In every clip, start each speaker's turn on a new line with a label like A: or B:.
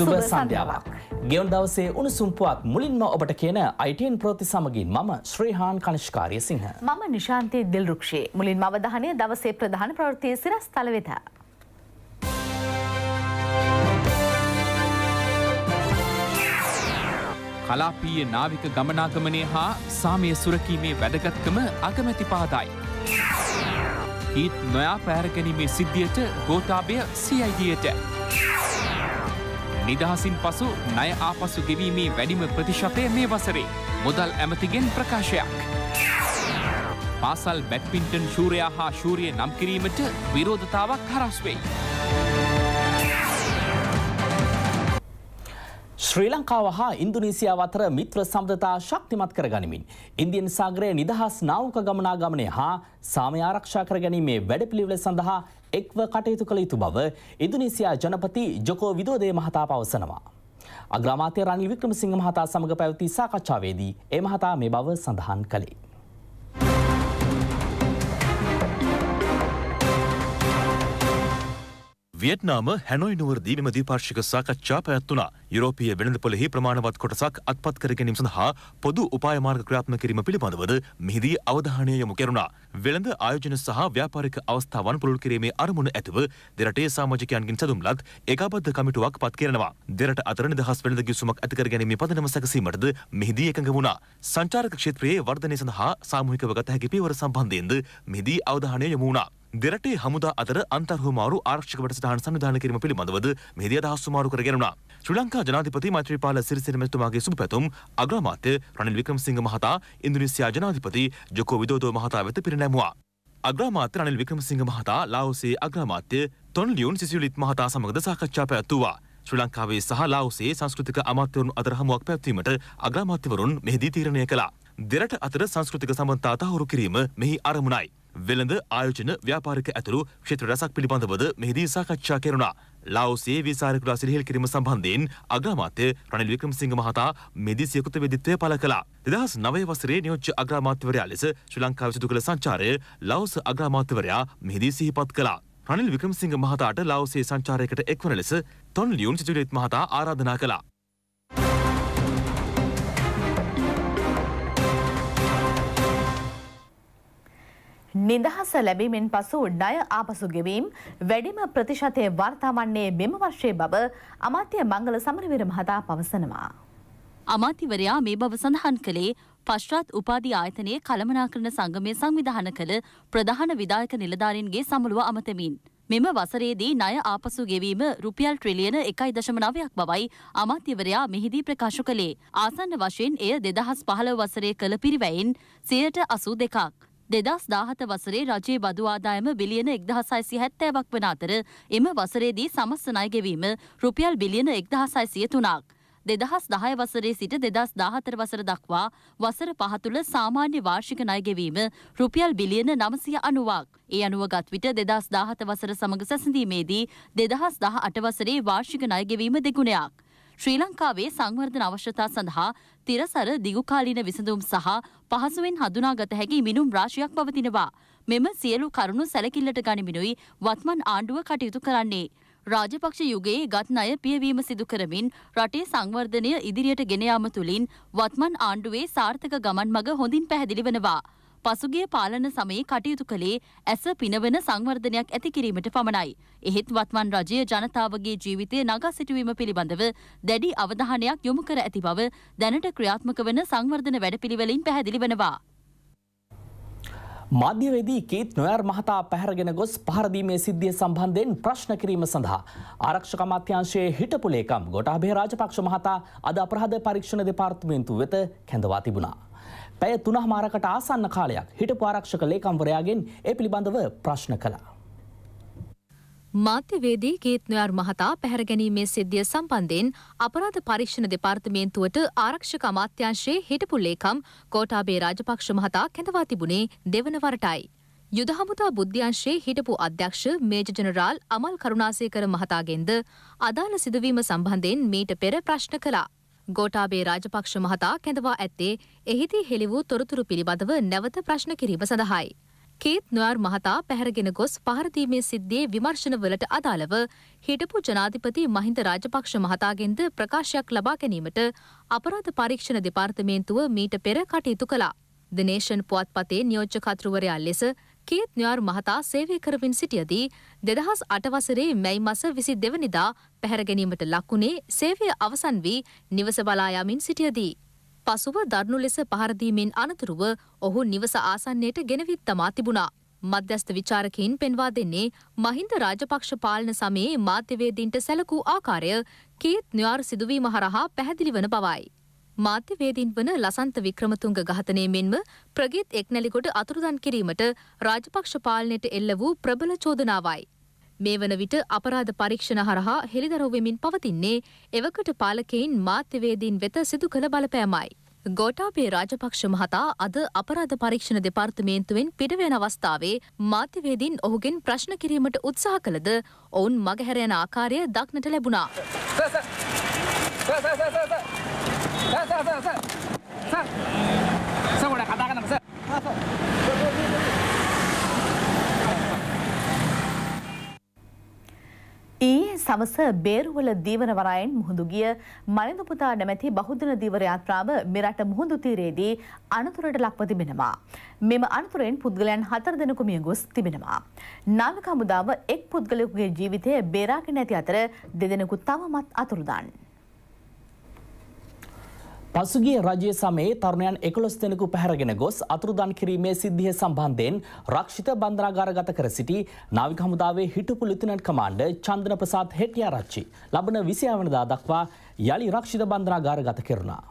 A: සුබ සන්ධ්‍යාවක්. ගෙවන් දවසේ උණුසුම්පුවක් මුලින්ම ඔබට කියන අයිටන් ප්‍රති සමගින් මම ශ්‍රීහාන්
B: කනිෂ්කාරය සිංහ. මම නිශාන්තය දෙල් රක්ෂේ මුලින් අවධානය දවසේ ප්‍රධාන ප්‍රවෘතිය සිරස් තලවෙතා.
A: කලාපීය නාවික ගමනාගමනය හා සාමය
C: සුරකීමේ වැදගත්කම අගමැති පාදයි. ඊත් නොයා පෑරගැනීමේ සිද්ධියට ගෝතාභය සියයිදියට. නිදහසින් පසු
A: ණය ආපසු ගෙවීමේ වැඩිම ප්‍රතිශතය මේ වසරේ මුදල් ඇමතිගෙන් ප්‍රකාශයක්. පාසල් බැට්පින්ටන් ශූරයා හා ශූරිය නම් කිරීමට විරෝධතාවක් හරස්වෙයි. ශ්‍රී ලංකාව හා ඉන්දුනීසියාව අතර මිත්‍ර සම්බන්ධතා ශක්තිමත් කර ගනිමින් ඉන්දියන් සාගරයේ නිදහස් නාවක ගමනාගමනය හා සාමය ආරක්ෂා කර ගැනීමේ වැඩපිළිවෙල සඳහා එක්ව කටයුතු කළ යුතු බව ඉන්දුනීසියා ජනපති ජොකෝ විදෝදේ මහතා පවසනවා. අග්‍රාමාත්‍ය රනිල් වික්‍රමසිංහ මහතා සමග පැවති සාකච්ඡාවේදී ඒ මහතා මේ බව සඳහන් කළේ.
C: වියට්නාම හැනොයි නුවරදී මෙම ද්විපාර්ශික සාකච්ඡා පැවැත්වුණා. යුරෝපීය වෙළඳපොළෙහි ප්‍රමාණවත් කොටසක් අත්පත් කර ගැනීම සඳහා පොදු උපාය මාර්ග ක්‍රියාත්මක කිරීම පිළිබඳවද මෙහිදී අවධානය යොමු කෙරුණා. වෙළඳ ආයෝජන සහ ව්‍යාපාරික අවස්ථාවන් පුළුල් කිරීමේ අරමුණ ඇතුව දෙරටේ සමාජිකයන්ගෙන් සැදුම්ලත් ඒකාබද්ධ කමිටුවක් පත් කරනවා. දෙරට අතර නිදහස් වෙළඳ ගිවිසුමක් ඇති කර ගැනීමේ පදනම සැකසීමටද මෙහිදී එකඟ වුණා. සංචාරක ක්ෂේත්‍රයේ වර්ධනය සඳහා සාමූහිකව ගත හැකි පියවර සම්බන්ධයෙන්ද මෙහිදී අවධානය යොමු වුණා. දෙරටේ හමුදා අතර අන්තර්හුමාරු ආරක්ෂක වැඩසටහන් සංවිධානය කිරීම පිළිබඳවද මෙහිදී අදහස් සුමාරු කර ගැනුණා. ශ්‍රී ලංකා ජනාධිපති මෛත්‍රීපාල සිරිසේන මැතිතුමාගේ සුබපැතුම් අග්‍රාමාත්‍ය රනිල් වික්‍රමසිංහ මහතා ඉන්දුනීසියා ජනාධිපති ජොකෝ විදෝදෝ මහතා වෙත පිරිනැමුවා. අග්‍රාමාත්‍ය රනිල් වික්‍රමසිංහ මහතා ලාඕසේ අග්‍රාමාත්‍ය තොන්ලියුන් සිසිලිත් මහතා සමගද සාකච්ඡා පැවැත්වුවා. ශ්‍රී ලංකාවේ සහ ලාඕසේ සංස්කෘතික අමාත්‍යවරුන් අතර හමුවක් පැවැත්වීමට අග්‍රාමාත්‍යවරුන් මෙහිදී තීරණය කළා. දෙරට අතර සංස්කෘතික සම්බන්ධතා තහවුරු කිරීම මෙහි අරමුණයි. වෙළඳ ආයෝජන ව්‍යාපාරික ඇතුළු ක්ෂේත්‍ර රැසක් පිළිබඳවද මෙහිදී සාකච්ඡා කෙරුණා. ලා오스යේ විසාරකුලා සිරිහෙල් කිරීම සම්බන්ධයෙන් අග්‍රාමාත්‍ය රනිල් වික්‍රමසිංහ මහතා මෙදී සියකුත වෙදිත්වය පළ කළා. 2009 වසරේ නියෝජ්‍ය අග්‍රාමාත්‍යවරයා ලෙස ශ්‍රී ලංකාවේ සිදු කළ සංචාරය ලා오스 අග්‍රාමාත්‍යවරයා මෙහිදී සිහිපත් කළා. රනිල් වික්‍රමසිංහ මහතාට ලා오스යේ සංචාරයකට එක්වන ලෙස තොන් ලියුන් සිතුවිලිත් මහතා ආරාධනා කළා.
B: නිදහස ලැබීමෙන් පසු ණය ආපසු ගෙවීම් වැඩිම ප්‍රතිශතය වර්තාවන්නේ මෙම වර්ෂයේ බව අමාත්‍ය මංගල සමරවීර මහතා පවසනවා. අමාත්‍යවරයා මේ බව සඳහන් කළේ පශ්චාත් උපාධි
D: ආයතනයේ කළමනාකරණ සංගමය සංවිධාන කළ ප්‍රධාන විධායක නිලධාරීන්ගේ සමුළුව අමතමින්. මෙම වසරේදී ණය ආපසු ගෙවීම රුපියල් ට්‍රිලියන 1.9ක් බවයි අමාත්‍යවරයා මෙහිදී ප්‍රකාශ කළේ. ආසන්න වශයෙන් එය 2015 වසරේ කළ පිරිවැයින් 82%ක්. දෙදස් දාහත වසරේ රජයේ බදු ආදායම බිලියන එක්දහසයිසි හැත්තෑවක් වන අතර එම වසරේදී සමස්ස ණයගෙවීම රුපියල් බිලියන එක්දහසයිසිය තුනක්. දෙදහස් දහය වසරේ සිට දෙදස් දාහතර වසර දක්වා වසර පහතුළ සාමාන්‍ය වාර්ෂික ණයගෙවීම රුපියල් බිලියන නමසිය අනුවක්. ඒ අනුව ගත්විට දෙදස් දාහත වසර සමඟ සැසඳීමේදී දෙදහස් දහ අටවසරේ වාර්ෂික ණයගෙවීම දෙගුණයක්. ශ්‍රී ලංකාවේ සංවර්ධන අවශ්‍යතා සඳහා තිරසර දිගුකාලීන විසඳුම් සහ පහසුවෙන් හඳුනාගත හැකි මිනුම් රාශියක් පවතිනවා. මෙම සියලු කරුණු සැලකිල්ලට ගනිමිනුයි වත්මන් ආණ්ඩුව කටයුතු කරන්නේ. රාජපක්ෂ යුගයේ ගත් ණය පියවීම සිදු කරමින් රටේ සංවර්ධනය ඉදිරියට ගෙන යාම තුලින් වත්මන් ආණ්ඩුවේ සාර්ථක ගමන් මඟ හොඳින් පැහැදිලි වෙනවා. පසුගිය පාලන සමයේ කටයුතු කළේ ඇස පිනවන සංවර්ධනයක් ඇති කිරීමට පමණයි. එහෙත් වත්මන් රජය ජනතාවගේ ජීවිතය නගා සිටුවීම පිළිබඳව දැඩි අවධානයක් යොමු කර ඇති බව දැනට ක්‍රියාත්මක වන සංවර්ධන වැඩපිළිවෙලින් පැහැදිලි වෙනවා.
A: මධ්‍යවේදී කීත් නොයර් මහතා පැහැරගෙන ගොස් පහරදීමේ සිද්ධිය සම්බන්ධයෙන් ප්‍රශ්න කිරීම සඳහා ආරක්ෂක අමාත්‍යාංශයේ හිටපු ලේකම් ගොටාභය රාජපක්ෂ මහතා අද අපරාධ පරීක්ෂණ දෙපාර්තමේන්තුව වෙත කැඳවා තිබුණා. පැය තුනහ මාරකට ආසන්න කාලයක් හිටපු ආරක්ෂක ලේකම්වරයාගෙන් ඒ පිළිබඳව ප්‍රශ්න කළා.
E: මාධ්‍යවේදී ගේත්නොයාර් මහතා පැහැරගැනීමේ සිද්ධිය සම්බන්ධයෙන් අපරාධ පරීක්ෂණ දෙපාර්තමේන්තුවට ආරක්ෂක අමාත්‍යංශයේ හිටපු ලේකම් කෝටාබේ රාජපක්ෂ මහතා කැඳවා තිබුණේ දෙවන වරටයි. යුද හමුදා බුද්ධ්‍යංශයේ හිටපු අධ්‍යක්ෂ මේජ ජනරාල් අමල් කරුණාසේකර මහතාගෙන්ද අදාළ සිදුවීම සම්බන්ධයෙන් මීට පෙර ප්‍රශ්න කළා. ගෝටාබේ රාජපක්ෂ මහතා කැඳවා ඇත්තේ එහිදී හෙළි වූ තොරතුරු පිළිබඳව නැවත ප්‍රශ්න කිරීම සඳහායි. කේත් නොයර් මහතා පැහැරගෙන ගොස් පහරදීමේ සිද්ධියේ විමර්ශනවලට අදාළව හිටපු ජනාධිපති මහින්ද රාජපක්ෂ මහතාගෙන්ද ප්‍රකාශයක් ලබා ගැනීමට අපරාධ පරීක්ෂණ දෙපාර්තමේන්තුව මීට පෙර කටයුතු කළා. දෙනේශන් පුවත්පතේ නියෝජ්‍ය කතුරුවරයා ලෙස කියත් න්‍යර් මහතා සේවය කරමින් සිටියදී දෙදහස් අටවසරේ මැයි මස විසි දෙවනිදා පැහැරගැනීමට ලක්වුණේ සේවය අවසන් වී නිවස බලායාමින් සිටියදී. පසුව දරනු ලෙස පහරදීමෙන් අනතුරුව ඔහු නිවස ආසන්නයට ගෙනවිත් තමා තිබුණා. මධ්‍යස්ථ විචාරකයින් පෙන්වා දෙන්නේ මහින්ද රාජපක්ෂ පාලන සමයේ මාධ්‍යවේදීන්ට සැලකූ ආකාරය කීත් න්‍යවාර් සිදුවීම හරහා පැහැදිලි වන බවයි. මාධ්‍යවේදීන් වන ලසන්ත වික්‍රමතුංග ඝාතනය මෙන්ම ප්‍රගීත් එක්නැලිකොට අතුරුදන් කිරීමට රාජපක්ෂ පාලනයට එල්ල වූ ප්‍රබල චෝදනාවයි. මේ වන විට අපරාධ පරීක්ෂණ හරහා හෙළිදරව්වෙමින් පවතින්නේ එවකට පාලකයින් මාධ්‍යවේදීන් වෙත සිදු කළ බලපෑමයි. ගෝටාපේ රාජපක්ෂ මහතා අද අපරාධ පරීක්ෂණ දෙපාර්තමේන්තුවෙන් පිටවෙන අවස්ථාවේ මාධ්‍යවේදීන් ඔහුගෙන් ප්‍රශ්න කිරීමට උත්සාහ කළද ඔවුන් මගහැර යන ආකාරය දක්නට ලැබුණා.
B: සවස බේරුවල දීවන වරායෙන් මුහුදු ගිය මලින්දපුතා නැමැති බහුදන දීවර යාත්‍රාව මෙරට මුහුදු තීරයේදී අනතුරට ලක්ව තිබෙනවා. මෙම අනතුරෙන් පුද්ගලයන් හතර දෙනෙකු මිය ගොස් තිබෙනවා. නාවික හමුදාව එක් පුද්ගලයෙකුගේ ජීවිතය බේරාගෙන ඇති අතර දෙදෙනෙකු තවමත් අතුරුදන්.
A: පසුගිය රජය සමයේ තරුණයන් එකොළොස් දෙනෙකු පැහැරගෙන ගොස් අතුරුදන් කිරීමේ සිද්ධිය සම්බන්ධයෙන් රක්ෂිත බන්ධනාගාරගත කර සිටි නාවික හමුදාවේ හිටපු ලෙෆ්ටිනන්ට් කමාන්ඩර් චන්දන ප්‍රසාද් හෙටියාරච්චි ලබන 29 වෙනිදා දක්වා යලි රක්ෂිත බන්ධනාගාරගත කෙරුණා.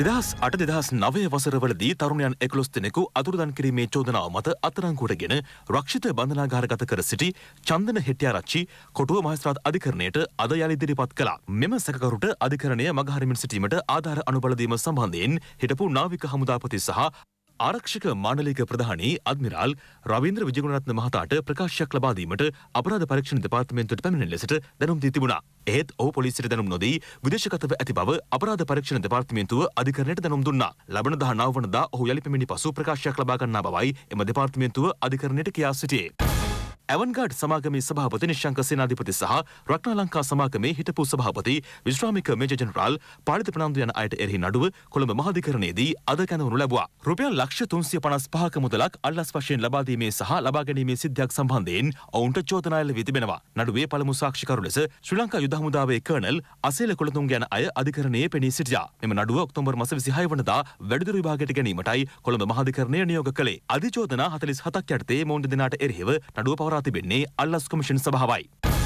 C: දෙදහස් අට දෙදහස් නවය වසරවලදී තරුණයන් එකොස් දෙනෙකු අතුරදන් කිරීමේ චෝදනාව මත අතරංකුටගෙන රක්ෂිත බඳනාගාරගත කර සිටි චන්දන හෙට්ටියාරච්චි කොටුව මහස්ත්‍රාත් අධිකරණයට අද යළි ඉදිරිපත් කළා. මෙම සැකකරුට අධිකරණය මගහරිමින් සිටීමට ආධාර අනුබලදීම සම්බන්ධයෙන් හිටපු නාවික හමුදාපති සහ ආරක්ෂක මානලික ප්‍රධානී අද්මිරාල් රවීන්ද්‍ර විජගුණරත්න මහතාට ප්‍රකාශයක් ලබා දීමට අපරාධ පරීක්ෂණ දෙපාර්තමේන්තුවට පැමිණෙන ලෙසට දැනුම් දී තිබුණා. එහෙත් ඔහු පොලිසියට දැනුම් නොදී විදේශගතව ඇති බව අපරාධ පරීක්ෂණ දෙපාර්තමේන්තුව අධිකරණයට දැනුම් දුන්නා. ලබන 19 වනදා ඔහු යලි පැමිණි පසු ප්‍රකාශයක් ලබා ගන්නා බවයි එම දෙපාර්තමේන්තුව අධිකරණයට කියා සිටියේ. ඇවන්ගාඩ් සමාගමේ සභාපති නිශ්ශංක සේනාධිපති සහ රක්නා ලංකා සමාගමේ හිටපු සභාපති විශ්‍රාමික මේජ ජනරාල් පාලිත ප්‍රනාන්දු යන අයට එරෙහි නඩුව කොළඹ මහාධිකරණයේදී අද කැඳවනු ලැබුවා. රුපියල් ලක්ෂ තුන්සිය පනස් පහක මුදලක් අල්ලස් වශයෙන් ලබා දීමේ සහ ලබා ගැනීමේ සිද්ධියක් සම්බන්ධයෙන් ඔවුන්ට චෝදනා එල්ල වී තිබෙනවා. නඩුවේ පළමු සාක්ෂිකරු ලෙස ශ්‍රී ලංකා යුද හමුදාවේ කර්නල් අසේල කොළතුන්ග යන අය අධිකරණයේ පෙනී සිටියා. මෙම නඩුව ඔක්තෝබර් මස 26 වනදා වැඩිදුර විභාගයට ගැනීමටයි කොළඹ මහාධිකරණය නියෝග කළේ. අධිචෝදනා 47ක් යටතේ මොවුන් දෙදෙනාට එරෙහිව නඩුව පවරා තිබෙන්නේ අල්ලස් කොමිෂන් සභාවයි.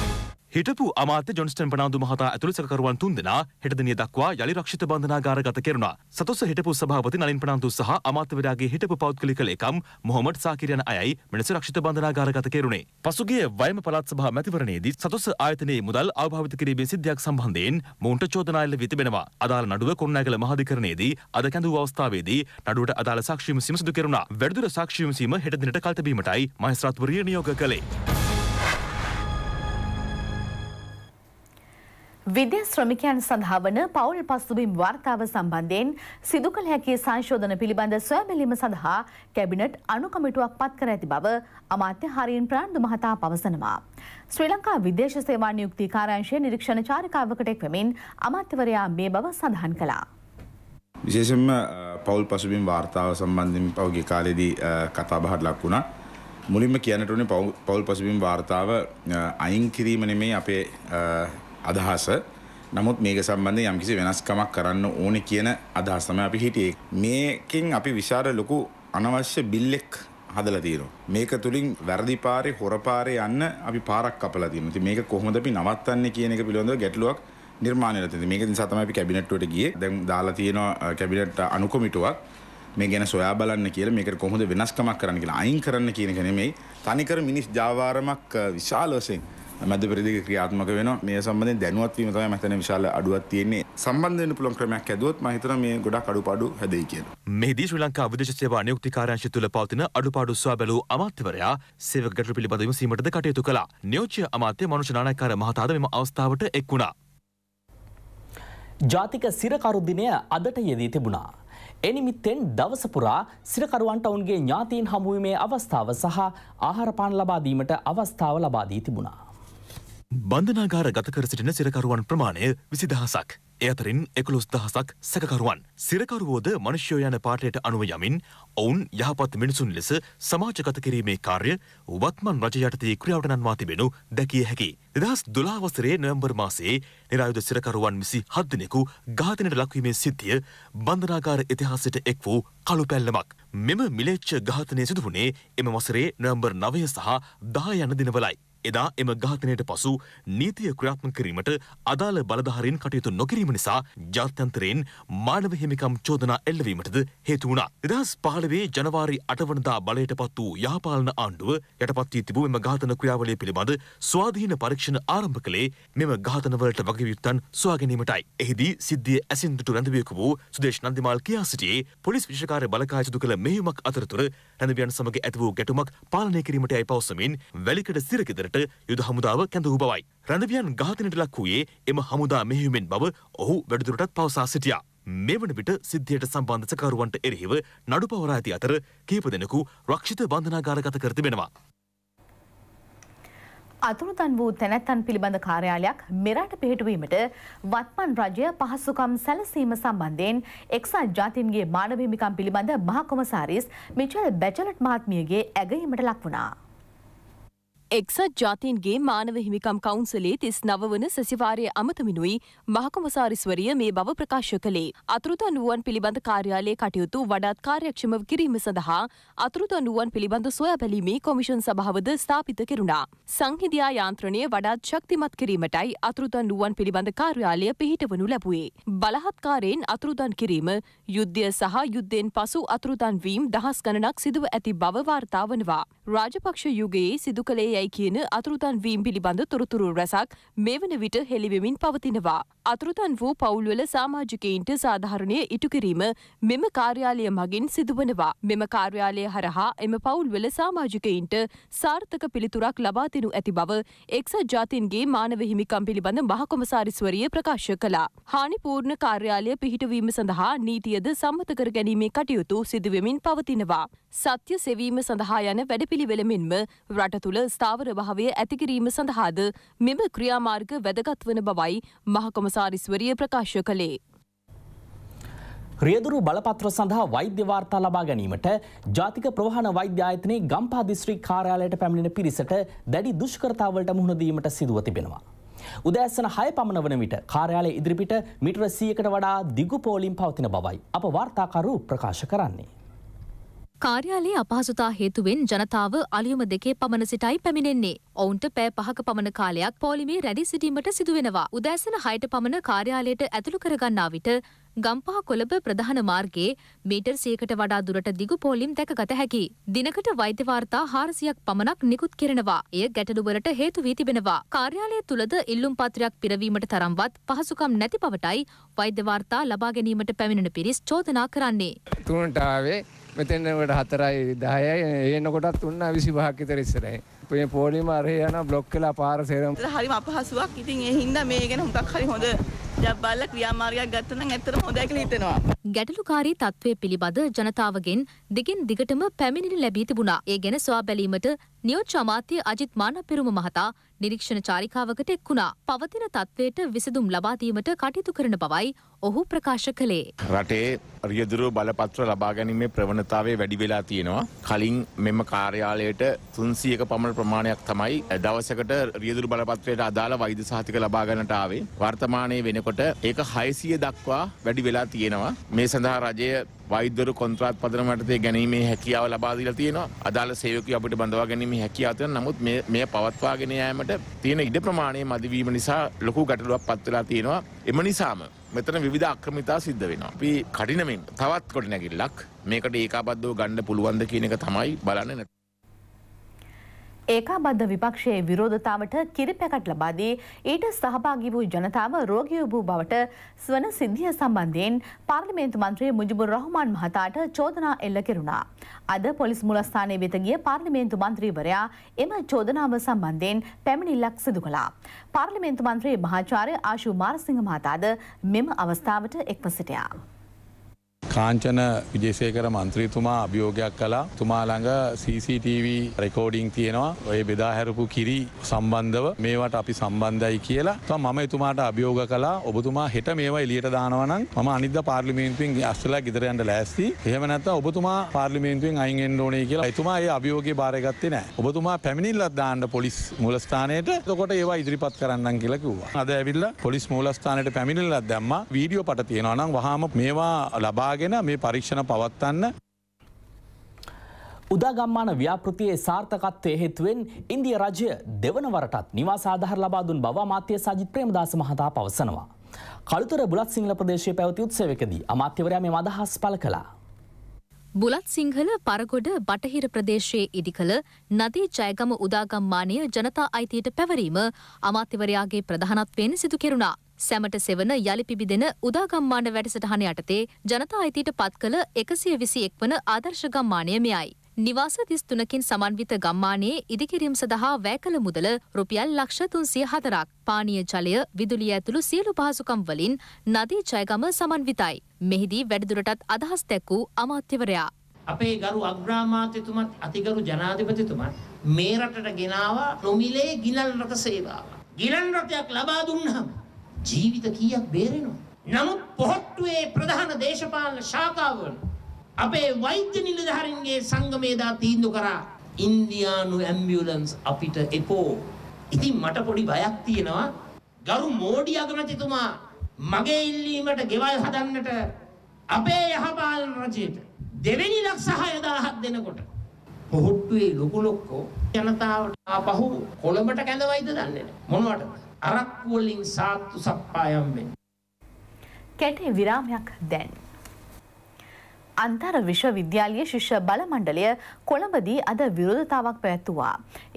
C: හිටපු අමාත්‍ය ජොන්ස්ටන් පනාදු මහතා ඇතුළු සැකකරුවන් තුන්දෙනා හෙටදිනිය දක්වා යළි රක්ෂිත බන්ධනාගාර ගත කෙරුණා. සතොස්ස හිටපු සභාපති නලින් පනාදු සහ අමාත්‍යවරයාගේ හිටපු පෞද්ගලික ලේකම් මොහොමඩ් සාකිර් යන අයයි මෙලෙස රක්ෂිත බන්ධනාගාර ගත කෙරුණේ. පසුගිය වයඹ පළාත් සභා මැතිවරණයේදී සතොස්ස ආයතනයේ මුදල් අවභාවිත කිරීමේ සිද්ධියක් සම්බන්ධයෙන් මොවුන්ට චෝදනා එල්ල වී තිබෙනවා. අදාළ නඩුව කොණ්ණෑගල මහාධිකරණයේදී අද කැඳවූ අවස්ථාවේදී නඩුවට අදාළ සාක්ෂියම සීම සිදු කෙරුණා. වැඩිදුර සාක්ෂියම සීම හෙට දිනට කල්තැබීමටයි මහේස්ත්‍රාත්වරිය නියෝග කළේ.
B: විදෙස් ශ්‍රමිකයන් සඳහා වන පවුල් පසුබිම් වාර්තාව සම්බන්ධයෙන් සිදු කළ හැකි සංශෝධන පිළිබඳ සොයබැලීම සඳහා කැබිනට් අනුකමිටුවක් පත් කර ඇති බව අමාත්‍ය හරින් ප්‍රාන්දු මහතා පවසනවා. ශ්‍රී ලංකා විදේශ සේවා නියුක්ති කාරංශය නිරීක්ෂණ චාරිකාවකට එක්වමින් අමාත්‍යවරයා මේ බව සඳහන් කළා.
C: විශේෂම පවුල් පසුබිම් වාර්තාව සම්බන්ධින් පවගේ කාලෙදී කතාබහට ලක් වුණා. මුලින්ම කියනටනේ පවුල් පසුබිම් වාර්තාව අයින් කිරීම නෙමේ අපේ අදහස නමුත් මේක සම්බන්ධ යම් කිසි වෙනස්කමක් කරන්න ඕන කියන අදහස්තම අපි හිටියේ මේකින් අපි විශාර ලොකු අනවශ්‍ය බිල්ලෙක් හදල තියෙනවා. මේක තුළින් වැරදි පාරේ හොරපාරය යන්න අපි පාරක් කපලා තියෙනවා. ඉතින් මේක කොහොමද අපි නවත්තන්නේ කියන එක පිළිබඳව ගැටලුවක් නිර්මාණය වෙලා තියෙනවා. මේක නිසා තමයි අපි කැබිනට් වලට ගියේ. දැන් දාලා තියෙනවා කැබිනට් අනුකමිටුවක්. මේ ගැන සොයා බලන්න කියලා මේකට කොහොමද වෙනස්කමක් කරන්න කියලා අයින් කරන්න කියන එක නෙමෙයි. තනිකර මිනිස් ජාවාරමක් විශාල වශයෙන් මැද පෙරදිග ක්‍රියාත්මක වෙනවා. මේ සම්බන්ධයෙන් දැනුවත් වීම තමයි මම විශාල අඩුවක් තියෙන්නේ. සම්බන්ධ වෙන්න පුළුවන් ක්‍රමයක් ඇදුවොත් මම හිතනවා මේ ගොඩක් අඩුපාඩු හැදෙයි කියලා. මෙහිදී ශ්‍රී ලංකා විදේශ සේවා නියුක්තිකාරංශය තුළ පවතින අඩුපාඩු සොයා බැලූ අමාත්‍යවරයා සේවක ගැටලු පිළිබඳව විමසීමටද කටයුතු කළා. නියෝජ්‍ය අමාත්‍ය මනුෂ නානායක්කාර මහතාද මෙම අවස්ථාවට එක් වුණා.
A: ජාතික සිරකරුදිනය අදට යෙදී තිබුණා. එනිමිත්තෙන් දවසපුරා සිරකරුවන්ට ඔවුන්ගේ ඥාතීන් හමුවීමේ අවස්ථාව සහ ආහාරපාන ලබාදීමට අවස්ථාව ලබාදී තිබුණා.
C: බන්ධනාගාර ගත කර සිටින සිරකරුවන් ප්‍රමාණය විසිදහසක්. එ අතරින් එකොළොස් දහසක් සැකකරුවන්. සිරකරුවෝද මනුෂ්‍යෝ යන පාටයට අනුව යමින් ඔවුන් යහපත් මිනිසුන් ලෙස සමාජගත කිරීමේ කාර්ය වත්මන් රජ යටතේ ක්‍රියාවට නන්වා තිබෙනු දැකිය හැකි. දෙදහස් දොලා වසරේ නොවැම්බර් මාසයේ නිරායුධ සිරකරුවන් විසි හත් දෙනෙකු ඝාතනයට ලක්වීමේ සිද්ධිය බන්ධනාගාර ඉතිහාසයට එක් වූ කළු පැල්ලමක්. මෙම මිලේච්ඡ ඝාතනය සිදු වුණේ එම වසරේ නොවැම්බර් 9 සහ 10 යන දිනවලයි. එදා එම ඝාතනයට පසු නීතිය ක්‍රියාත්මක කිරීමට අදාළ බලධාරීන් කටයුතු නොකිරීම නිසා ජාත්‍යන්තරයෙන් මානව හිමිකම් චෝදනා එල්ලවීමටද හේතු වුණා. දෙදහස් පහළවේ ජනවාරි අටවනදා බලයට පත් වූ යහපාලන ආණ්ඩුව යටපත් වී තිබූ මෙම ඝාතන ක්‍රියාවලිය පිළිබඳ ස්වාධීන පරීක්ෂණ ආරම්භ කළේ මෙම ඝාතනවලට වගවියුත්තන් සොයා ගැනීමටයි. එහිදී සිද්ධිය ඇසින් දුටු රැඳවියෙකු වූ සුදේශ් නන්දිමාල් කියා සිටියේ පොලිස් විශේෂකාර්ය බලකාය සිදු කළ මෙහෙයුමක් අතරතුර රැඳවියන් සමග ඇති වූ ගැටුමක් පාලනය කිරීමට යයි පවසමින් වැලිකඩ සිරකෙදරට යුද හමුදාව කැඳවූ බවයි. රැඳවියන් ඝාතනයට ලක් වූයේ එම හමුදා මෙහෙයුමෙන් බව ඔහු වැඩිදුරටත් පවසා සිටියා. මේ වන විට සිද්ධියට සම්බන්ධ සකරුවන්ට එරෙහිව නඩු පවරා ඇති අතර කීප දෙනෙකු රක්ෂිත බන්ධනාගාරගත කර තිබෙනවා.
B: අතුරුදන් වූ තැනැත්තන් පිළිබඳ කාර්යාලයක් මෙරට පිහිටුවීමට වත්මන් රජය පහසුකම් සැලසීම සම්බන්ධයෙන් එක්සත් ජාතින්ගේ මානවහිමිකම් පිළිබඳ මහකොමසාරිස් මිචල් බැචලට්
F: මහත්මියගේ ඇගීමට ලක් වුණා. එක්සත් ජාතීන්ගේ මානව හිමිකම් කවුන්සලේ තිස් නවවන සැසිවාරය අමතමිනුයි මහකුමසාරිස්වරිය මේ බව ප්‍රකාශ කළේ. අතුරුතනුවන් පිළිබඳ කාර්යාලයේ කටයුතු වඩාත් කාර්යක්ෂම කිරීම සඳහා අතුරුතනුවන් පිළිබඳ සොයා බැලීමේ කොමිෂන් සභාවද ස්ථාපිත කෙරුණා. සංහිදයා යාන්ත්‍රණය වඩාත් ශක්තිමත් කිරීමටයි අතුරුතනුවන් පිළිබඳ කාර්යාලය පිහිටවනු ලැබුවේ. බලහත්කාරයෙන් අතුරුදන් කිරීම යුද්ධය සහ යුද්ධයෙන් පසු අතුරුදන් වීම් දහස් ගණනක් සිදුව ඇති බව වාර්තා වනවා. රාජපක්ෂ යුගයේ සිදු කළේ යැයි කියන අතුරුදන් වීම් පිළිබඳ තොරතුරු රැසක් මේ වන විට හෙළිවෙමින් පවතිනවා. අතුරුතන් වූ පවුල්වල සාමාජිකයින්ට සාධාරණය ඉටුකිරීම මෙම කාර්යාලය මගින් සිදුවනවා. මෙම කාර්යාලය හරහා එම පවුල්වල සාමාජිකයින්ට සාර්ථක පිළිතුරක් ලබා දෙනු ඇති බව එක්සත් ජාතීන්ගේ මානව හිමිකම් පිළිබඳ මහකොමසාරිස්වරිය ප්‍රකාශ කළා. හානිපූර්ණ කාර්යාලය පිහිටවීම සඳහා නීතියද සම්මත කර ගැනීමේ කටයුතු සිදුවෙමින් පවතිනවා. සත්‍ය සෙවීම සඳහා යන වැඩපිළිවෙල මෙන්ම රට තුළ ස්ථාවර භාවය ඇතිකිරීම සඳහාද මෙම ක්‍රියාමාර්ග වැදගත් වන බවයි මහකොමස අමාත්‍යසාරිස්වරිය ප්‍රකාශ කළේ.
A: රියදුරු බලපත්‍ර සඳහා වෛද්‍ය වාර්තා ලබා ගැනීමට ජාතික ප්‍රවාහන වෛද්‍ය ආයතනයේ ගම්පා දිස්ත්‍රික් කාර්යාලයට පැමිණෙන පිරිසට දැඩි දුෂ්කරතාවලට මුහුණ දීමට සිදුව තිබෙනවා. උදෑසන 6 පමණ වන විට කාර්යාලය ඉදිරිපිට මීටර 100කට වඩා දිගු පෝලිම් පවතින බවයි අප වාර්තාකරු ප්‍රකාශ කරන්නේ.
E: කාර්යාලයේ අපහසුතා හේතුවෙන් ජනතාව අලියුම දෙකේ පමණ සිටයි පැමිණෙන්නේ. ඔවුන්ට පෑ පහක පමණ කාලයක් පෝලිමේ රැඩි සිටීමට සිදුවෙනවා. උදෑසන හයට පමණ කාර්යාලයට ඇතුළු කරගන්නා විට ගම්පහ කොළඹ ප්‍රධාන මාර්ගයේ මීටර් සියකට වඩා දුරට දිගු පෝලිම් දැකගත හැකි. දිනකට වෛද්‍යවාර්තා හාරසියක් පමණක් නිකුත් කෙරෙනවා. එය ගැටලුවලට හේතු වී තිබෙනවා. කාර්යාලය තුළද ඉල්ලුම් පත්‍රයක් පිරවීමට තරම්වත් පහසුකම් නැති බවටයි වෛද්‍යවාර්තා ලබා ගැනීමට පැමිණෙන පිරිස් චෝදනා කරන්නේ.
F: තුනට ආවේ මෙතෙන් ට හතරයි දායයි ඒනකොටත් උන්න විසි පහක්කිතර ඉස්සරයි පේ පෝලිම අරය යන බ්ලොක් කලා පාර සේරම්
B: හරිම අපහසුවක් ඉතින් එහින්ද මේ ගැන හුතක් හරි හොඳ ජබ්බල්ල ක්‍රියාමාර්ගයක් ගත්තන ඇතර හොදැක හිතෙනවා.
E: ගැටලුකාරී තත්ත්වය පිළිබඳ ජනතාවගෙන් දිගින් දිගටම පැමිණිලි ලැබී තිබුණා ඒ ගැන ස්වා බැලීමට නියෝච් අමාත්‍ය අජිත් මානපිරුම මහතා නිරීක්ෂණ චාරිකාවකට එක් වුණා. පවතින තත්ත්වයට විසඳුම් ලබාදීමට කටයුතු කරන බවයි ඔහු ප්‍රකාශ කළේ.
C: රටේ රියදුරු බලපත්‍ර ලබා ගැනීමේ ප්‍රවණතාවේ වැඩි වෙලා තියෙනවා. කලින් මෙම කාර්යාලයට තුන්සියක පමණ ප්‍රමාණයක් තමයි දවසකට රියදුරු බලපත්‍රයට අදාළ වෛද්‍ය සහතික ලබා ගන්නට ආවේ. වර්තමානයේ වෙනකොට ඒක 600 දක්වා වැඩි වෙලා තියෙනවා. මේ සඳහා රජය වෛද්‍යරු කොන්ත්‍රාත් පදනම යටතේ ගැනීමේ හැකියාව ලබා දීලා තියෙනවා. අදාළ සේවකයෝ අපිට බඳවා ගැනීමේ හැකියාව තියෙනවා. නමුත් මේ මෙය පවත්වාගෙන යෑමට තියෙන ඉඩ ප්‍රමාණය මදි වීම නිසා ලොකු ගැටලුවක් පත් වෙලා තියෙනවා. එම නිසාම මෙතන විධ අක්‍රමිතා සිද්ධ වෙන. අපි කටිනමින් තවත් කොට නැගිල්ලක් මේකට ඒකාබද්දෝ ගණ්ඩ පුළුවන්ද කියන එක තමයි බලන්න නැ.
B: ඒකාබද්ධ විපක්ෂයේ විරෝධතාවට කිරිපැකට ලබාදී ඊට සහභාගී වූ ජනතාව රෝගී වූ බවට ස්වන සිද්ධිය සම්බන්ධයෙන් පාර්ලිමේන්තු මන්ත්‍රී මුජිබුර් රහමාන් මහතාට චෝදනා එල්ල කෙරුණා. අද පොලිස් මුලස්ථානයේ වෙත ගිය පාර්ලිමේන්තු මන්ත්‍රීවරයා එම චෝදනාව සම්බන්ධයෙන් පැමිණිල්ලක් සිදු කළා. පාර්ලිමේන්තු මන්ත්‍රී මහාචාර්ය ආශු මාරසිංහ මහතාද මෙම අවස්ථාවට එක්ව සිටියා.
C: කාංචන විජේසයකර මන්ත්‍රීතුමා අභියෝගයක් කලා තුමාළඟ CCTV රෙකෝඩිං තියෙනවා ඔය බෙදාහැරපු කිරි සම්බන්ධව මේවට අපි සම්බන්ධයි කියලා ත මම එතුමාට අභියෝග කලා ඔබතුමා හෙට මේවා එලියට දානවනන් ම අනිද පාර්ලිමේන්තුවෙන් අස්සලා ගෙදරයන්ට ලෑස්ති හෙමනත් ඔබතුමා පාර්ලිමේන්තුවෙන් අයිගෙන් ඕනේ කියලා එතුමා ඒ අභියෝග භාරගත්තේ නෑ ඔබතුමා පැමිණිල්ලත් දාන්නට පොලිස් මුලස්ථානයට තකොට ඒවා ඉදිරිපත් කරන්න කියලකිවා අද ඇවිල්ල පොලිස් මූලස්ථානයට පැමිණිල්ලත් දැම්ම වීඩියෝ පට තියෙනවනම් වහම මේවා ලබාග කරගෙන මේ පරීක්ෂණ පවත්වන්න.
A: උදාගම්මාන ව්‍යාපෘතියේ සාර්ථකත්වය හේතුවෙන් ඉන්දිය රජය දෙවනවරටත් නිවාසාධහර ලබාදුන් බව අමාත්‍ය සජිත් ප්‍රේමදාස මහතා පවසනවා. කළුතර බුලත් සිංහල ප්‍රදේශය පැවති උත්සවකදී අමාත්‍යවරයා මේ අදහස් පල කළා.
E: බුලත් සිංහල පරගොඩ බටහිර ප්‍රදේශයේ ඉදි කළ නදී ජයගම උදාගම්මානය ජනතා අයිතියට පැවරීම අමාත්‍යවරයාගේ ප්‍රධානත්වයෙන් සිදු කෙරුණා. සැමට සෙවන යළි පිබිදෙන උදාගම්මාන වැඩසටහන යටතේ ජනතා අයිතියට පත් කළ එකසිය විසි එක් වන ආදර්ශ ගම්මානය මෙයයි. නිවාස තිස්තුනකින් සමන්විත ගම්මානයේ ඉදිකිරීම් සඳහා වැෑකළ මුදල රුපියල් ලක්ෂ තුන්සිය හතරක් පානිය ජලය විදුලිය ඇතුළු සියලු පහසුකම් වලින් නදී ජයගම සමන්විතයි. මෙහිදී වැඩදුරටත් අදහස් දැක්වූ අමාත්‍යවරයා.
C: අපේ ගරු අග්‍රාමාත්‍යතුමත්
A: අතිගරු ජනාධිපතිතුමත් මේ රටට ගෙනවා නොමිලේ ගිලන් රට සේවාව. ගිලන් රටයක් ලබා දුන්නහම. ජීවිත කීයක් බේරෙනවා. නමුත් පොහොට්ටුවේ
D: ප්‍රධාන දේශපාලන
A: ශාඛාව අපේ වෛද්‍ය නිලධාරීන්ගේ සංගමේදා තීන්දුව කරා ඉන්දියානු ඇම්බියුලන්ස් අපිට එපෝ. ඉතින් මට පොඩි බයක් තියෙනවා. ගරු මෝඩි අගමැතිතුමා මගේ ඉල්ලීමට ගෙවල් හදන්නට අපේ යහපාලන රජයට දෙවෙනි ලක්ෂ 6000ක් දෙනකොට පොහොට්ටුවේ ලොකු ලොක්කෝ ජනතාවට ආපහු කොළඹට කැඳවයිද දන්නේ නැහැ. මොනවටද? අරක්කු වලින් සාත්තු සප්පායම් වෙන්න.
B: කැටේ විරාමයක් දැන්. අන්තර් විශ්වවිද්‍යාලයේ ශිෂ්‍ය බලමණ්ඩලය කොළඹදී අද විරෝධතාවක් පැවැත්තුවා.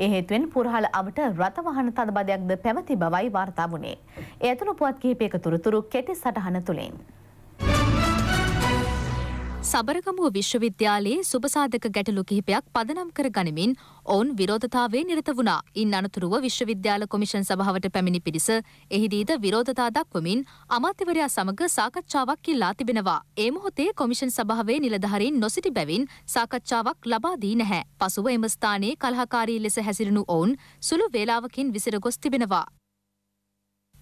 B: එහෙත්වෙන් පුරහල අවට රථවහන තදබදයක්ද පැවති බවයි වාර්තා වුණේ. එතුළු පුවත් කිහිපයක තුරතුරු කෙටි සටහන තුළින්.
E: සබරගමුව විශ්වවිද්‍යාලයේ සුබසාධක ගැටලු කිහිපයක් පදනම් කර ගනිමින් ඔවුන් විරෝධතාවේ නිරත වුණා. ඉන් අනතුරුව විශ්වවිද්‍යාල කොමිෂන් සභාවට පැමිණි පිරිස එහිදීද විරෝධතා දක්වමින් අමාත්‍යවරයා සමග සාකච්ඡාවක් ඉල්ලා තිබෙනවා. ඒ මොහොතේ කොමිෂන් සභාවේ නිලධහරින් නොසිටි බැවින් සාකච්ඡාවක් ලබා දී නැහැ. පසුව එම ස්ථානයේ කලහකාරී ලෙස හැසිරුණු ඔවුන් සුළු වේලාවකින් විසිර ගොස් තිබෙනවා.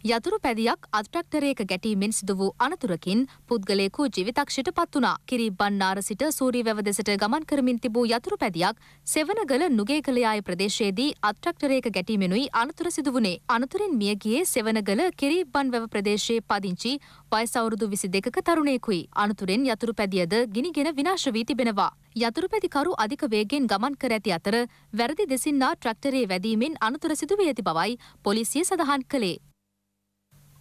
E: යතුරු පැදියක් අත්ට්‍රක්ටරයක ගැටීමෙන් සිදු වූ අනතුරකින් පුද්ගලයෙකු ජීවිතක්ෂයට පත්වනා කිරි බන්නාර සිට සූරී වැව දෙසට ගමන් කරමින් තිබූ යතුරු පැදියක් සෙවනගල නුගේකලයාය ප්‍රදේශයේදී අත්ට්‍රක්ටරයක ගැටීමෙනුයි අනතුර සිදු වුණේ අනතුරින් මිය ගියේ සෙවනගල කිරි බන් වැව ප්‍රදේශයේ පදිංචි වයසවුරුදු විසි දෙකක තරුණයෙකුයි අනතුරෙන් යතුරු පැදියද ගිනිගෙන විනාශ වී තිබෙනවා යතුරුපැතිකරු අධික වේගෙන් ගමන් කර ඇති අතර වැරදි දෙසින්නා ට්‍රක්ටරේ වැදීමෙන් අනතුර සිදුවී ඇති බවයි පොලිසිය සඳහන් කළේ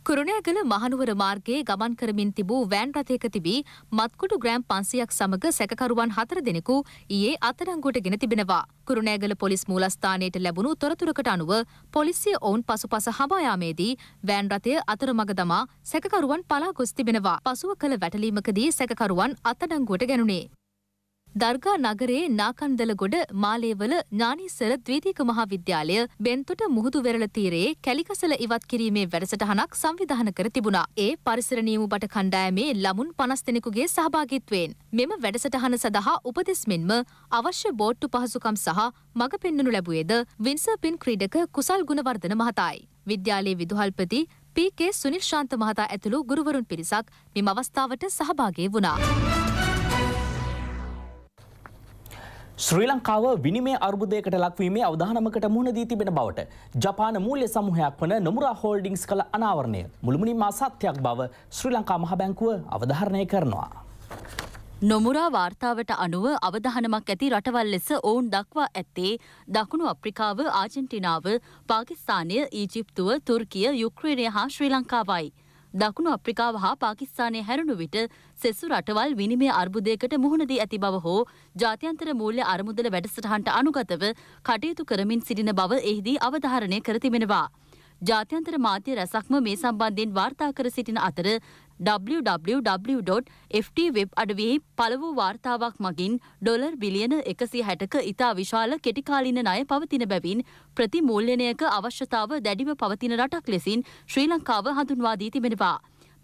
E: කුරුණෑගල මහනුවර මාර්ගයේ ගමන් කරමින් තිබූ වෑන් රථයක තිබී මත්කුඩු ග්‍රෑම් 500ක් සමග සැකකරුවන් හතර දෙනෙකු ඊයේ අත්අඩංගුවටගෙන තිබෙනවා. කුරුණෑගල පොලිස් මූලස්ථානයට ලැබුණු තොරතුරකට අනුව පොලිසිය ඔවුන් පසුපස හඹා යාමේදී වෑන් රථය අතරමඟ දමා සැකකරුවන් පලා ගොස් තිබෙනවා. පසුව කළ වැටලීමකදී සැකකරුවන් අත්අඩංගුවට ගැනුණේ. දර්ගා නගරයේ නාකන්දලගොඩ මාලේවල ඥානීසර ද්විතීක මහාවිද්‍යාලය බෙන්තුට මුහුදු වෙරළ තීරයේ කැලිකසල ඉවත් කිරීමේ වැඩසටහනක් සංවිධාන කර තිබුණා. ඒ පරිසර නියමු බට කණ්ඩායමේ ළමුන් පනස් දෙනෙකුගේ සහභාගිත්වයෙන් මෙම වැඩසටහන සඳහා උපදෙස් මෙන්ම අවශ්‍ය බෝට්ටු පහසුකම් සහ මඟ පෙන්වනු ලැබුවේද වින්සර් පින් ක්‍රීඩක කුසල් ගුණවර්ධන මහතායි. විද්‍යාලයේ විදුහල්පති පීකේ සුනිල් ශාන්ත මහතා ඇතුළු ගුරුවරුන් පිරිසක් මෙම අවස්ථාවට සහභාගී වුණා.
A: ශ්‍රී ලංකාව විනිමය අර්බුදයකට ලක්වීමේ අවධානමකට මුහුණ දී තිබෙන බවට ජපාන මූල්‍ය සමූහයක් වන නොමුරා හෝල්ඩිංස් කළ අනාවරණය මුළුමනින්ම අසත්‍යයක් බව ශ්‍රී ලංකා මහ බැංකුව අවධාරණය කරනවා.
D: නොමුරා වාර්තාවට අනුව අවධානමක් ඇති රටවල් ලෙස ඔවුන් දක්වා ඇත්තේ දකුණු අප්‍රිකාව ආජෙන්ටිනාව පාකිස්ානය ඊජිප්තුව තුර්කිය යුක්්‍රේණය හා ශ්‍රී ලංකාවයි. දකුණු අප්‍රිකාව හා පාකිස්ානය හැරුණු විට සෙසු රටවල් විනිමය අර්බුදයකට මුහුණදී ඇති බව හෝ ජාත්‍යන්තර මූල්‍ය අරමුදල වැඩසටහන්ට අනුගතව කටයුතු කරමින් සිටින බව එහිදී අවධාරණය කරතිබෙනවා. ජාත්‍යන්තර මාධ්‍ය රැසක්ම මේ සම්බන්ධයෙන් වාර්තා කර සිටින අතර www.ftweb අඩවියේ පළ වූ වාර්තාවක් මගින් ඩොලර් බිලියන එකසි හැටක ඉතා විශාල කෙටිකාලින ණය පවතින බැවින් ප්‍රතිමූල්‍යනයක අවශ්‍යතාව දැඩිව පවතින රටක් ලෙසින් ශ්‍රී ලංකාව හඳුන්වා දී තිබෙනවා.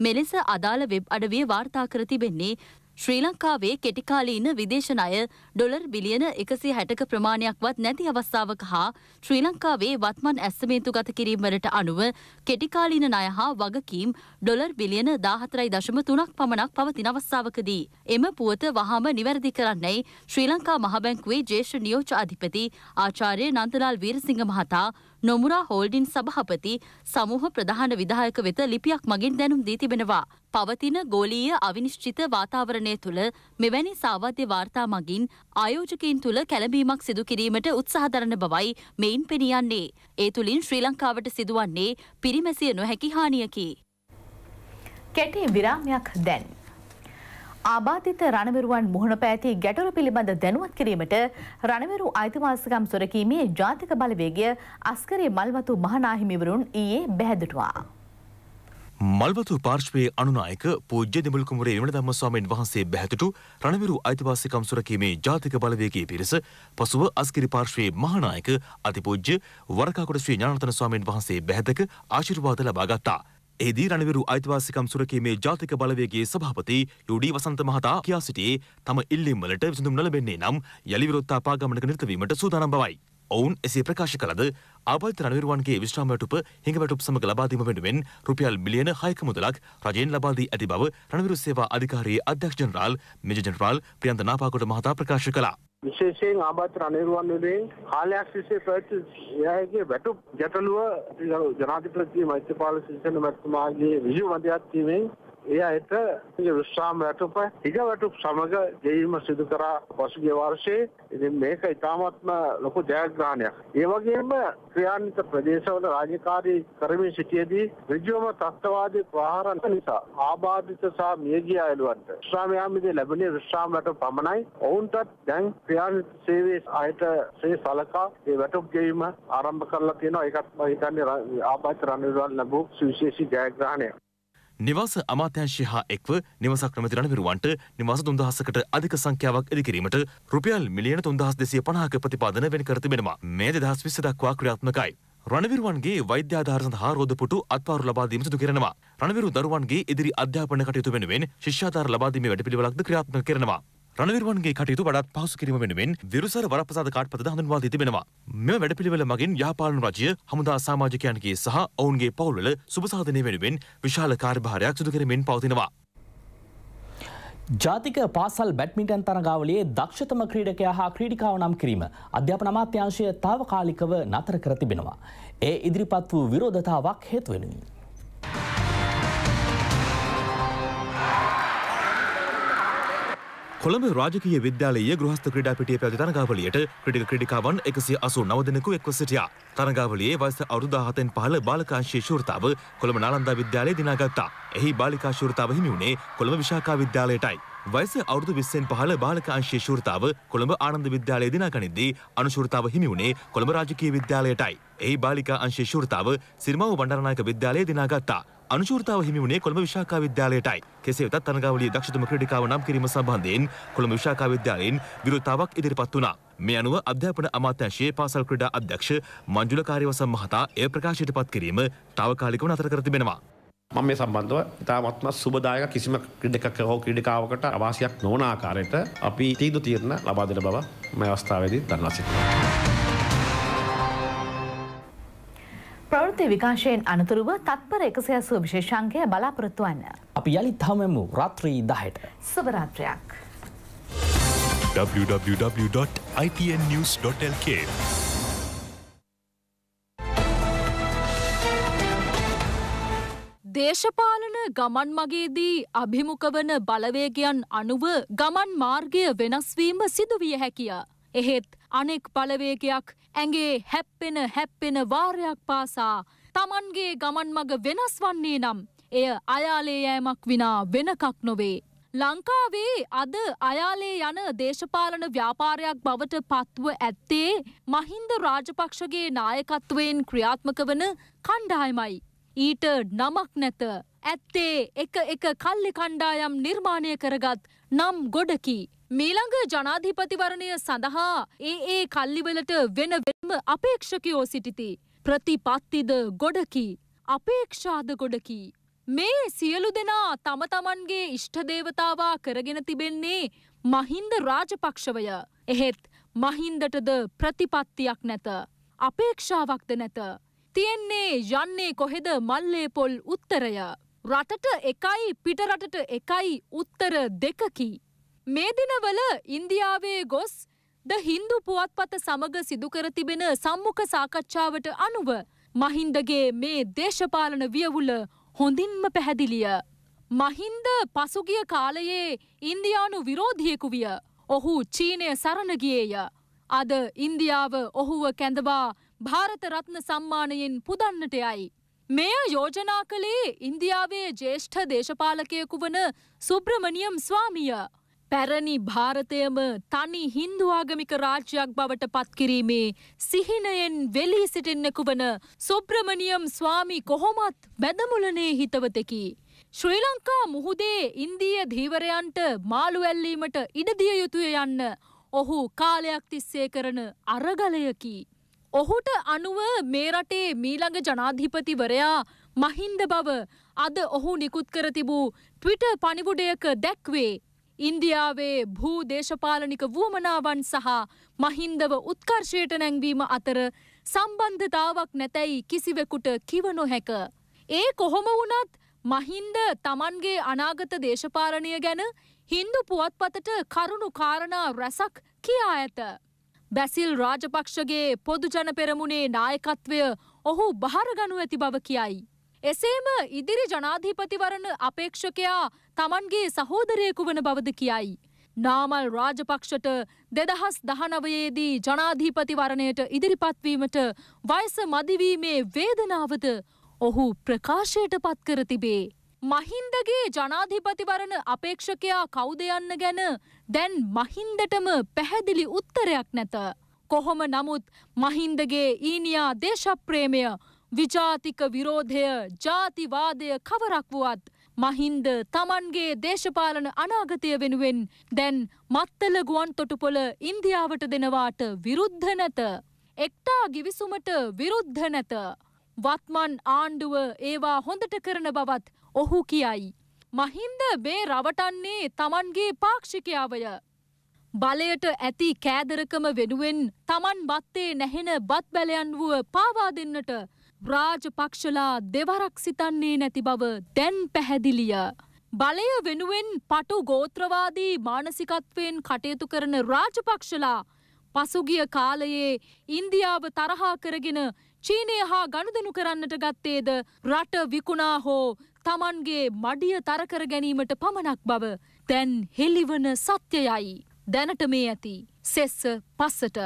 D: මෙලෙස අදාළ වෙබ් අඩවිය වාර්තා කර තිබෙන්නේ ශ්‍රී ලංකාවේ කෙටිකාලීන විදේශ ණය ඩොලර් බිලියන 160ක ප්‍රමාණයක්වත් නැති අවස්ථාවක හා ශ්‍රී ලංකාවේ වත්මන් ඇස්තමේන්තුගත කිරීම වලට අනුව කෙටිකාලීන ණය හා වගකීම් ඩොලර් බිලියන 14.3ක් පමණක් පවතින අවස්ථාවකදී එම පුවත වහාම නිවැරදි කරන්නයි ශ්‍රී ලංකා මහ බැංකුවේ ජ්‍යෙෂ්ඨ නියෝජ්‍ය අධිපති ආචාර්ය නන්දලාල් වීරසිංහ මහතා නොමුරා හෝල්ඩින් සභහපති සමූහ ප්‍රධාන විදායක වෙත ලිපියක් මගින් දැනුම් දී තිබෙනවා. පවතින ගෝලීය අවිනිශ්චිත වාතාවරණය තුළ මෙවැනි සාවද්‍ය වාර්තා මගින් ආයෝජකින් තුළ කැළඹීමක් සිදු කිරීමට උත්සාහදරන බවයි මෙයින් පෙනියන්නේ. ඒ තුළින් ශ්‍රී ලංකාවට සිදුවන්නේ පිරිමැසිය නොහැකි හානියකි.
B: කෙටි විරාමයක් දැන්. ආබාධිත රණවිරුවන් මුහුණ පෑති ගැටලු පිළිබඳ දැනුවත් කිරීමට රණවිරු අයිතිවාසිකම් සුරකීමේ ජාතික බලවේගය අස්කරේ මල්වතු මහනාහිමිවරුන් ඊයේ බැහැදුටවා.
C: මල්වතු පාර්ශ්වයේ අනුනායක පූජ්‍ය දෙමුල්කුමරේ විමලධම්ම ස්වාමීන් වහන්සේ බැහැතුටු රණවිරු අයිතිවාසිකම් සුරකීමේ ජාතික බලවේගයේ පිරිස පසුව අස්කිරි පාර්ශ්වයේ මහානායක අතිපූජ්‍ය වරකාකොට ශ්‍රී ඥානරතන ස්වාමීන් වහන්සේ බැහැදක ආශිර්වාද ලබා ගත්තා. එහිදී රණවිරු අයිතිවාසිකම් සුරකීමේ ජාතික බලවේගයේ සභාපති යුඩී වසන්ත මහතා කියා සිටියේ තම ඉල්ලීම් වලට විසඳුම් නොලැබෙන්නේ නම් යලි විරෝධතාපා ගමනක නිරත වීමට සූදානම් බවයි. ඔවුන් එසේ ප්‍රකාශ කළද ආබාධිත රණවිරුවන්ගේ විශ්‍රාම වැටුප හිඟ වැටුප සමග ලබා දීම වෙනුවෙන් රුපියල් මිලියන 6ක මුදලක් රජයෙන් ලබා දී ඇති බව රණවිරු සේවා අධිකාරියේ අධ්‍යක්ෂ general major general Priyantha Napagoda මහතා ප්‍රකාශ කළා. विशेष निर्वाणी हाल आक्सी से जनाधिपति मैत्रिपाल शिवसेना मैं विजय मध्य ඒ අයට විශ්‍රාම වැටුප හිගවැටුප සමග ගෙවීම සිදු කරා පසුගිය වර්ෂයේ ඉතින් මේක ඉතාමත්ම ලොකු ජයග්‍රහණයක්. ඒ වගේම ක්‍රියාන්විත ප්‍රදේශවල රාජකාරී කරමින් සිටියේදී ඍජුවම තත්ත්වවාදී ප්‍රහාර නිසා ආබාධිත සහ මියගිය අයලුවන්ට විශ්‍රාම යාමේදී ලැබුණේ විශ්‍රාම වැටුප පමණයි. ඔවුන්ටත් දැන් ක්‍රියාන්විත සේවයේ අයට සේ සලකා ඒ වැටුප ගෙවීම ආරම්භ කරලා තියෙනවා. ඒකත් මම හිතන්නේ ආබාධිත රණවිරුවන් ලැබූ සුවිශේෂී ජයග්‍රහණයක්. නිවාස අමාත්‍යංශය හා එක්ව නිවසක් නොමැති රණවිරුවන්ට නිවාස තුන්දහසකට අධික සංඛ්‍යාවක් ඉදිකිරීමට රුපියල් මිලියන තුන්දහස් දෙසිය පණහක ප්‍රතිපාදන වෙන් කර තිබෙනවා. මේ දෙදහස් විස්ස දක්වා ක්‍රියාත්මකයි. රණවිරුවන්ගේ වෛද්‍යාධාර සඳහා රෝදපුටු අත්වාරු ලබා දීම සිදු කරනවා. රණවිරු දරුවන්ගේ ඉදිරි අධ්‍යාපන කටයුතු වෙනුවෙන් ශිෂ්‍යාධාර ලබා දීමේ වැඩපිළිවෙලක්ද ක්‍රියාත්මක කරනවා. රණවිරුවන්ගේ කටයුතු වඩාත් පහසු කිරීම වෙනුවෙන් විරුසර වරප්‍රසාද කාට්පතද හඳුන්වා දී තිබෙනවා. මෙම වැඩපිළිවෙල මගින් යහපාලන රජය හමුදා සමාජිකයන්ගේ සහ ඔවුන්ගේ පවුල්වල සුබ සාධනය වෙනුවෙන් විශාල කාර්යභාරයක් සිදු කරමින් පවතිනවා.
A: ජාතික පාසල් බැඩ්මින්ටන් තරගාවලියේ දක්ෂතම ක්‍රීඩකයා හා ක්‍රීඩිකාව නම් කිරීම අධ්‍යාපන අමාත්‍යාංශය తాවකාලිකව නතර කර තිබෙනවා. ඒ ඉදිරිපත් වූ විරෝධතාවක් හේතු වෙනුවෙන්
C: කොළඹ රාජකීය විද්‍යාලයේ ගෘහස්ත ක්‍රීඩාපිටියේ පැවති තරඟාවලියට ක්‍රීඩක ක්‍රීඩිකාවන් 189 දෙනෙකු එක්ව සිටියා. තරඟාවලියේ වයස අවුරුදු 17න් පහළ බාලිකාංශයේ ශූරතාව කොළඹ නාලන්දා විද්‍යාලයේ දිනාගත්තා. එහි බාලිකා ශූරතාව හිමි වුණේ කොළඹ විශාඛා විද්‍යාලයටයි. වයස අවුරුදු 20න් පහළ බාලිකාංශයේ ශූරතාව කොළඹ ආනන්ද විද්‍යාලයේ දිනාගනිද්දී අනුශූරතාව හිමි වුණේ කොළඹ රාජකීය විද්‍යාලයටයි. එහි බාලිකා අංශයේ ශූරතාව සිරිමාවෝ බණ්ඩාරනායක විද්‍යාලයේ දිනාගත්තා. අනුචූර්තාව හිමිුණේ කොළඹ විශාකා විද්‍යාලයටයි. කෙසේ වෙතත් තනගාවලිය දක්ෂතම ක්‍රීඩිකාව නම් කිරීම සම්බන්ධයෙන් කොළඹ විශාකා විද්‍යාලයෙන් විරෝධතාවක් ඉදිරිපත් වුණා. මේ අනුව අධ්‍යාපන අමාත්‍යංශයේ පාසල් ක්‍රීඩා අධ්‍යක්ෂ මංජුල කාර්යවසම් මහතා එය ප්‍රකාශයට පත් කිරීම తాවකාලිකව නතර කර තිබෙනවා. මම මේ සම්බන්ධව ඉතාමත්ම සුබදායක කිසිම ක්‍රීඩකක හෝ ක්‍රීඩිකාවකට අවාසියක් නොවන ආකාරයට අපි තීන්දුව තීරණ ලබා දෙන බව මේ අවස්ථාවේදී දන්වා සිටිනවා.
B: සාහිත්‍ය විකාශයෙන් අනතුරුව තත්පර එකසය සුව විශේෂංකය බලාපොරොත්තු වන්න. අපි යළි
C: තමමු රාත්‍රී දහයට.
B: සුභරාත්‍රයක්.
C: www.ipnnews.lk
G: දේශපාලන ගමන් මගේදී අභිමුඛ වන බලවේගයන් අනුව ගමන් මාර්ගය වෙනස්වීම සිදුවිය හැකිය. එහෙත් අනෙක් බලවේගයක් ඇගේ හැප්පෙන හැප්පෙන වාරයක් පාසා තමන්ගේ ගමන් මග වෙනස් වන්නේ නම් එය අයාලේ යෑමක් විනා වෙනකක් නොවේ. ලංකාවේ අද අයාලේ යන දේශපාලන ව්‍යාපාරයක් බවට පත්ව ඇත්තේ මහින්ද රාජපක්ෂගේ නායකත්වයෙන් ක්‍රියාත්මක වන කණ්ඩායමයි. ඊට නමක් නැත. ඇත්තේ එක එක කල්ලි කණ්ඩායම් නිර්මාණය කරගත් නම් ගොඩකි. මීළඟ ජනාධිපතිවරණය සඳහා ඒ ඒ කල්ලිවලට වෙන වෙනම අපේක්ෂකයෝ සිටිති. ප්‍රතිපත්තිද ගොඩකි. අපේක්ෂාද ගොඩකි. මේ සියලු දෙනා තම තමන්ගේ ඉෂ්ඨදේවතාවා කරගෙන තිබෙන්නේ මහින්ද රාජපක්ෂවය. එහෙත් මහින්දටද ප්‍රතිපත්තියක් නැත. අපේක්ෂාවක්ද නැත. තියෙන්නේ යන්නේ කොහෙද මල්ලේ පොල් උත්තරය. රටට එකයි පිටරටට එකයි උත්තර දෙකකි. මේ දිනවල ඉන්දියාවේ ගොස් ද හින්දු පුවත්පත සමග සිදුකර තිබෙන සම්මුඛ සාකච්ඡාවට අනුව මහින්දගේ මේ දේශපාලන වියවුල හොඳින්ම පැහැදිලිය. මහින්ද පසුගිය කාලයේ ඉන්දියානු විරෝධියෙකු විය. ඔහු චීනය සරණගියේය. අද ඉන්දියාව ඔහුව කැඳවා භාරත රත්න සම්මානයෙන් පුදන්නට යයි. මෙය යෝජනා කළේ ඉන්දියාවේ ජේෂ්ඨ දේශපාලකයෙකු වන සුබ්‍රමණියම් ස්වාමිය. පැරණි භාරතයම තනි හින්දු ආගමික රාජ්‍යයක් බවට පත්කිරීමේ සිහිනයෙන් වෙලී සිටින්නෙකු වන සුබ්‍රමණියම් ස්වාමි කොහොමත් බැදමුලනේ හිතවතෙකි. ශ්‍රී ලංකා මුහුදේ ඉන්දීය ධීවරයන්ට මාළු ඇල්ලීමට ඉඩදිය යුතුය යන්න ඔහු කාලයක් තිස්සේ කරන අරගලයකි. ඔහුට අනුව මේ රටේ මීළඟ ජනාධිපතිවරයා මහින්ද බව අද ඔහු නිකුත් කර තිබූ ට්විට පනිවුඩයක දැක්වේ ඉන්දියාවේ භූ දේශපාලනික වුවමනාවන් සහ මහින්දව උත්කර්ෂයට නැංවීම අතර සම්බන්ධතාවක් නැතැයි කිසිවෙකුට කිව නොහැක. ඒ කොහොම වුණත් මහින්ද තමන්ගේ අනාගත දේශපාලනය ගැන හින්දු පුවත්පතට කරුණු කාරණා රැසක් කියා ඇත. බැසිල් රාජපක්ෂගේ පොදුජන පෙරමුණේ නායකත්වය ඔහු භාරගනු ඇති බව කියයි. එසේම ඉදිරි ජනාධිපතිවරණ අපේක්ෂකයා තමන්ගේ සහෝදරයෙකු වන බවද කියයි. නාමල් රාජපක්ෂට දෙදහස් දහනවයේදී ජනාධීපතිවරණයට ඉදිරිපත්වීමට වයස මදිවීමේ වේදනාවද ඔහු ප්‍රකාශයට පත්කර තිබේ. මහින්දගේ ජනාධිපතිවරණ අපේක්ෂකයා කෞදයන්න ගැන දැන් මහින්දටම පැහැදිලි උත්තරයක් නැත. කොහොම නමුත් මහින්දගේ ඊනියා දේශප්‍රේමය විජාතික විරෝධය ජාතිවාදය කවරක් වුවත් මහින්ද තමන්ගේ දේශපාලන අනාගතය වෙනුවෙන් දැන් මත්තල ගුවන් තොටුපොළ ඉන්දියාවට දෙනවාට විරුද්ධ නැත. එක්ටා ගිවිසුමට විරුද්ධ නැත. වත්මන් ආණ්ඩුව ඒවා හොඳට කරන බවත් ඔහු කියයි. මහින්ද මේ රවටන්නේ තමන්ගේ පාක්ෂිකයාවය. බලයට ඇති කෑදරකම වෙනුවෙන් තමන් බත්තේ නැහෙන බත් බැලයන් වුව පාවා දෙන්නට රාජපක්ෂලා දෙවරක් සිතන්නේ නැති බව දැන් පැහැදිලිය. බලය වෙනුවෙන් පටු ගෝත්‍රවාදී මානසිකත්වයෙන් කටයුතු කරන රාජපක්ෂලා පසුගිය කාලයේ ඉන්දියාව තරහා කරගෙන චීනය හා ගණුදනු කරන්නට ගත්තේද රට විකුණා හෝ තමන්ගේ මඩිය තරකර ගැනීමට පමණක් බව දැන් හෙළිවන සත්‍යයයි දැනට මේ ඇති සෙස්ස පස්සට.